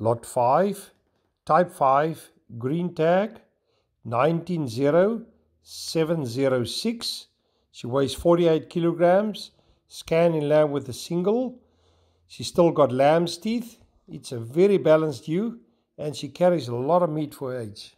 lot 5, type 5, green tag, nineteen zero seven zero six. She weighs 48 kilograms, Scan in lamb with a single. She's still got lamb's teeth. It's a very balanced ewe and she carries a lot of meat for her age.